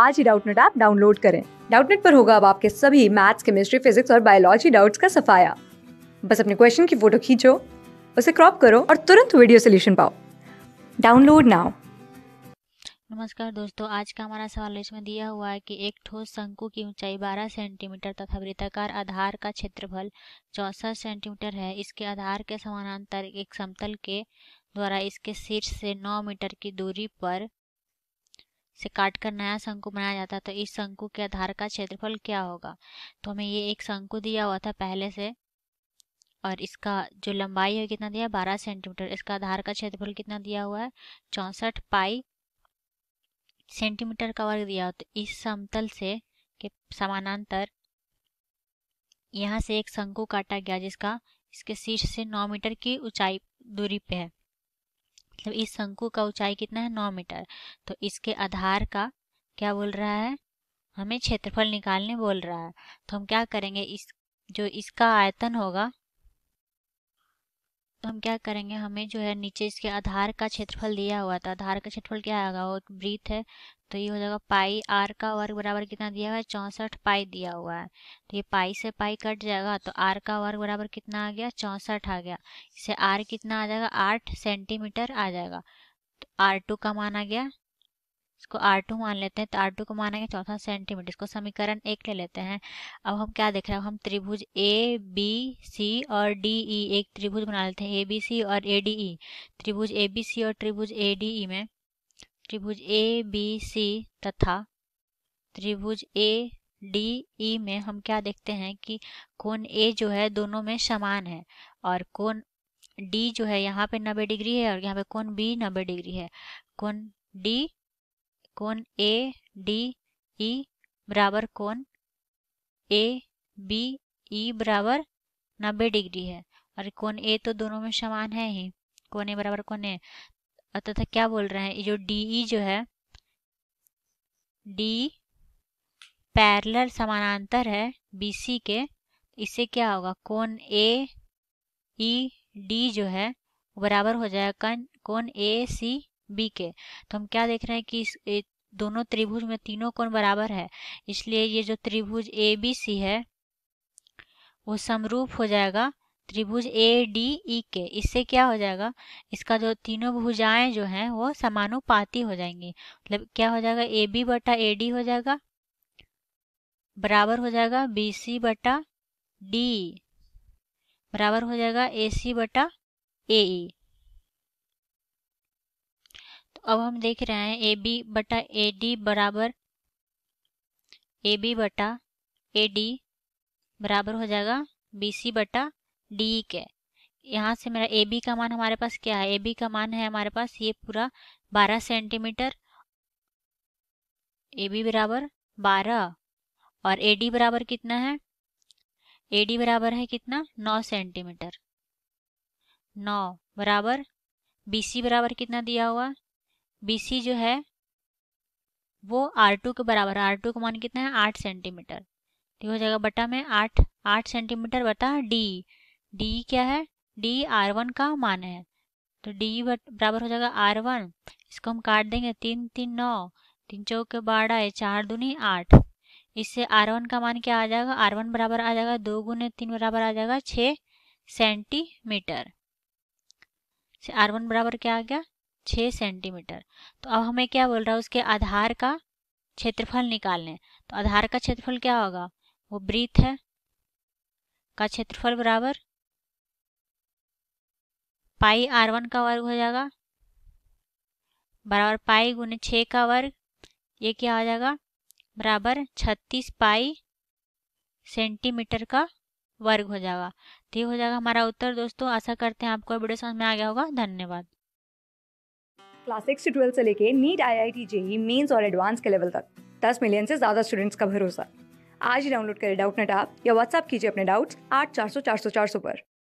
आज ही Doubtnut app download करें डाउटनेट पर होगा अब आपके सभी मैथ्स केमिस्ट्री फिजिक्स और बायोलॉजी डाउट्स का सफाया बस अपने क्वेश्चन की फोटो खींचो उसे क्रॉप करो और तुरंत वीडियो सोल्यूशन पाओ डाउनलोड नाउ नमस्कार दोस्तों आज का हमारा सवाल इसमें दिया हुआ है कि एक ठोस शंकु की ऊंचाई 12 सेंटीमीटर तथा वृत्ताकार आधार का क्षेत्रफल चौसठ सेंटीमीटर है इसके आधार के समानांतर एक समतल के द्वारा इसके शीर्ष से 9 मीटर की दूरी पर से काटकर नया शंकु बनाया जाता है तो इस शंकु के आधार का क्षेत्रफल क्या होगा तो हमें ये एक शंकु दिया हुआ था पहले से और इसका जो लंबाई है कितना दिया बारह सेंटीमीटर इसका आधार का क्षेत्रफल कितना दिया हुआ है चौंसठ पाई सेंटीमीटर का वर्ग दिया तो इस समतल से के समानांतर यहाँ से एक शंकु काटा गया जिसका इसके शीर्ष से नौ मीटर की ऊंचाई दूरी पे है मतलब इस शंकु का ऊंचाई कितना है नौ मीटर तो इसके आधार का क्या बोल रहा है हमें क्षेत्रफल निकालने बोल रहा है तो हम क्या करेंगे इस जो इसका आयतन होगा तो हम क्या करेंगे हमें जो है नीचे इसके आधार का क्षेत्रफल दिया हुआ था आधार का क्षेत्रफल क्या आएगा वो वृत्त है तो ये हो जाएगा पाई आर का वर्ग बराबर कितना दिया हुआ है चौंसठ पाई दिया हुआ है तो ये पाई से पाई कट जाएगा तो आर का वर्ग बराबर कितना आ गया चौंसठ आ गया इसे आर कितना आ जाएगा आठ सेंटीमीटर आ जाएगा तो आर टू का मान आ गया इसको आर टू मान लेते हैं तो आर टू को माना गया चौथा सेंटीमीटर इसको समीकरण एक ले लेते हैं अब हम क्या देख रहे हैं हम त्रिभुज ए बी सी और डी ई एक त्रिभुज बना लेते हैं ए बी सी और ए डी ई त्रिभुज ए बी सी और त्रिभुज ए डी ई में त्रिभुज ए बी सी तथा त्रिभुज ए डी ई में हम क्या देखते हैं कि कोण ए जो है दोनों में समान है और कोण डी जो है यहाँ पे नब्बे डिग्री है और यहाँ पे कोण बी नब्बे डिग्री है कोण डी कोण ए डी ई बराबर कोण ए बी ई बराबर नब्बे डिग्री है और कोण ए तो दोनों में समान है ही कौन ए बराबर कौन ए अतः क्या बोल रहे हैं जो डी e जो है डी पैरलर समानांतर है बीसी के इससे क्या होगा कौन ए ई डी जो है बराबर हो जाएगा कौन ए सी बी के तो हम क्या देख रहे हैं कि इस दोनों त्रिभुज में तीनों कोण बराबर है इसलिए ये जो त्रिभुज ए बी सी है वो समरूप हो जाएगा त्रिभुज ए डी ई के इससे क्या हो जाएगा इसका जो तीनों भुजाएं जो हैं वो समानुपाती हो जाएंगी मतलब क्या हो जाएगा ए बी बटा ए डी हो जाएगा बराबर हो जाएगा बी सी बटा डी बराबर हो जाएगा ए सी बटा ए ई e। तो अब हम देख रहे हैं ए बी बटा ए डी बराबर ए बी बटा ए डी बराबर हो जाएगा बी सी बटा डी के यहाँ से मेरा ए बी का मान हमारे पास क्या है ए बी का मान है हमारे पास ये पूरा बारह सेंटीमीटर ए बी बराबर बारह और ए डी बराबर कितना है ए डी बराबर है कितना नौ सेंटीमीटर नौ बराबर बी सी बराबर कितना दिया हुआ बी सी जो है वो आर टू के बराबर आर टू का मान कितना है आठ सेंटीमीटर ठीक हो जाएगा बटा में आठ आठ सेंटीमीटर बटा डी डी क्या है डी आर वन का मान है तो डी बराबर हो जाएगा आर वन इसको हम काट देंगे तीन तीन नौ तीन चौक बारह है चार दूनी आठ इससे आर वन का मान क्या आ जाएगा आर वन बराबर आ जाएगा दो गुने तीन बराबर आ जाएगा छ सेंटीमीटर से आर वन बराबर क्या आ गया छ सेंटीमीटर तो अब हमें क्या बोल रहा है उसके आधार का क्षेत्रफल निकालने तो आधार का क्षेत्रफल क्या होगा वो ब्रीथ है का क्षेत्रफल बराबर पाई आर वन का वर्ग हो जाएगा बराबर पाई गुने छ का वर्ग ये क्या हो जाएगा बराबर छत्तीस पाई सेंटीमीटर का वर्ग हो जाएगा तो ये हो जाएगा हमारा उत्तर दोस्तों आशा करते हैं आपको वीडियो समझ में आ गया होगा धन्यवाद क्लास सिक्स से ट्वेल्थ से लेके NEET I I T JEE mains और एडवांस के लेवल तक दस मिलियन से ज़्यादा स्टूडेंट्स का भरोसा आज ही डाउनलोड करें डाउट नेट आप या व्हाट्सअप कीजिए अपने डाउट्स आठ चार सौ चार सौ चार सौ पर